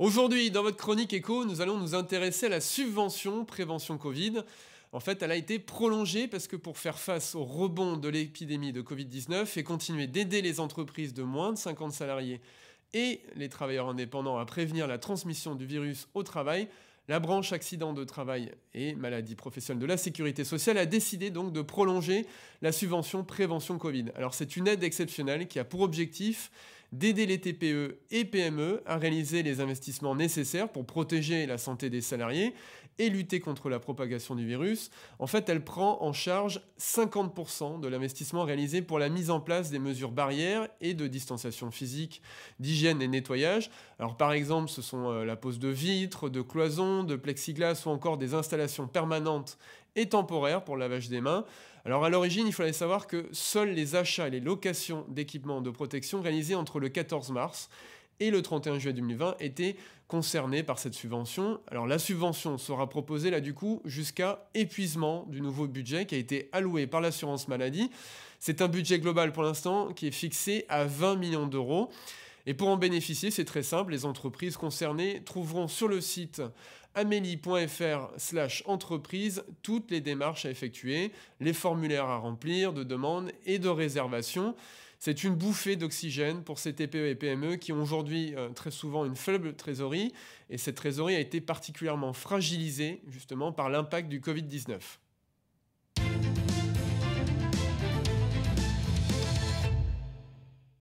Aujourd'hui, dans votre chronique écho nous allons nous intéresser à la subvention prévention Covid. En fait, elle a été prolongée parce que pour faire face au rebond de l'épidémie de Covid-19 et continuer d'aider les entreprises de moins de 50 salariés et les travailleurs indépendants à prévenir la transmission du virus au travail, la branche accidents de travail et maladies professionnelles de la sécurité sociale a décidé donc de prolonger la subvention prévention Covid. Alors c'est une aide exceptionnelle qui a pour objectif d'aider les TPE et PME à réaliser les investissements nécessaires pour protéger la santé des salariés et lutter contre la propagation du virus. En fait, elle prend en charge 50% de l'investissement réalisé pour la mise en place des mesures barrières et de distanciation physique, d'hygiène et nettoyage. Alors par exemple, ce sont euh, la pose de vitres, de cloisons, de plexiglas ou encore des installations permanentes et temporaires pour le lavage des mains. Alors à l'origine, il fallait savoir que seuls les achats et les locations d'équipements de protection réalisés entre le 14 mars et le 31 juillet 2020 étaient concernés par cette subvention. Alors la subvention sera proposée là du coup jusqu'à épuisement du nouveau budget qui a été alloué par l'assurance maladie. C'est un budget global pour l'instant qui est fixé à 20 millions d'euros. Et pour en bénéficier, c'est très simple, les entreprises concernées trouveront sur le site amélie.fr entreprise toutes les démarches à effectuer, les formulaires à remplir de demandes et de réservations. C'est une bouffée d'oxygène pour ces TPE et PME qui ont aujourd'hui euh, très souvent une faible trésorerie et cette trésorerie a été particulièrement fragilisée justement par l'impact du Covid-19.